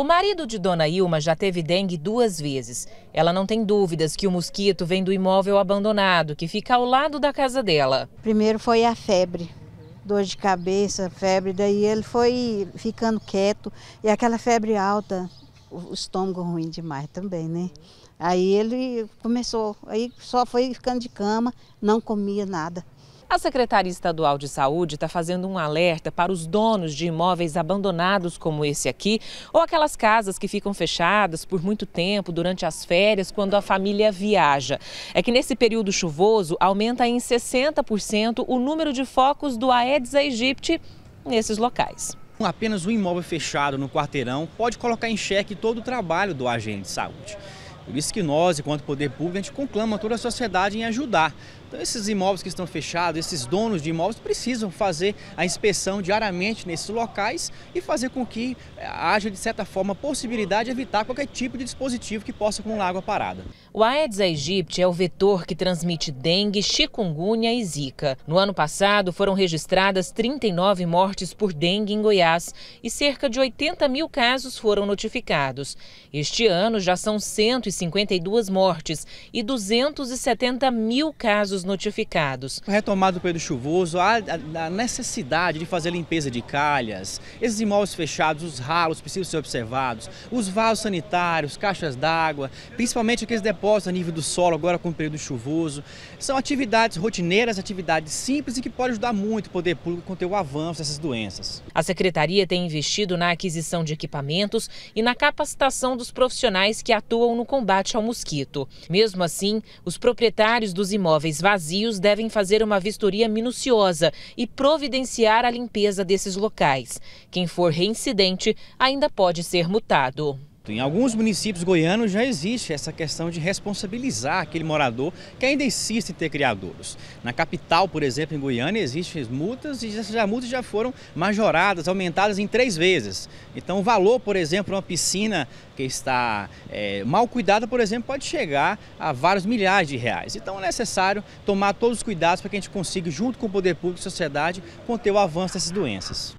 O marido de Dona Ilma já teve dengue duas vezes. Ela não tem dúvidas que o mosquito vem do imóvel abandonado, que fica ao lado da casa dela. Primeiro foi a febre, dor de cabeça, febre, daí ele foi ficando quieto e aquela febre alta, o estômago ruim demais também, né? Aí ele começou, aí só foi ficando de cama, não comia nada. A Secretaria Estadual de Saúde está fazendo um alerta para os donos de imóveis abandonados como esse aqui, ou aquelas casas que ficam fechadas por muito tempo durante as férias, quando a família viaja. É que nesse período chuvoso aumenta em 60% o número de focos do Aedes aegypti nesses locais. Apenas um imóvel fechado no quarteirão pode colocar em xeque todo o trabalho do agente de saúde. Por isso que nós, enquanto poder público, a gente conclama toda a sociedade em ajudar então, esses imóveis que estão fechados, esses donos de imóveis precisam fazer a inspeção diariamente nesses locais e fazer com que eh, haja, de certa forma, possibilidade de evitar qualquer tipo de dispositivo que possa acumular água parada. O Aedes aegypti é o vetor que transmite dengue, chikungunya e zika. No ano passado, foram registradas 39 mortes por dengue em Goiás e cerca de 80 mil casos foram notificados. Este ano, já são 152 mortes e 270 mil casos todos notificados. Retomado o período chuvoso, há a necessidade de fazer limpeza de calhas, esses imóveis fechados, os ralos precisam ser observados, os vasos sanitários, caixas d'água, principalmente aqueles depósitos a nível do solo agora com o período chuvoso. São atividades rotineiras, atividades simples e que podem ajudar muito o poder público a conter o avanço dessas doenças. A Secretaria tem investido na aquisição de equipamentos e na capacitação dos profissionais que atuam no combate ao mosquito. Mesmo assim, os proprietários dos imóveis vazios devem fazer uma vistoria minuciosa e providenciar a limpeza desses locais. Quem for reincidente ainda pode ser mutado. Em alguns municípios goianos já existe essa questão de responsabilizar aquele morador que ainda insiste em ter criadouros. Na capital, por exemplo, em Goiânia, existem multas e essas multas já foram majoradas, aumentadas em três vezes. Então, o valor, por exemplo, uma piscina que está é, mal cuidada, por exemplo, pode chegar a vários milhares de reais. Então, é necessário tomar todos os cuidados para que a gente consiga, junto com o poder público e sociedade, conter o avanço dessas doenças.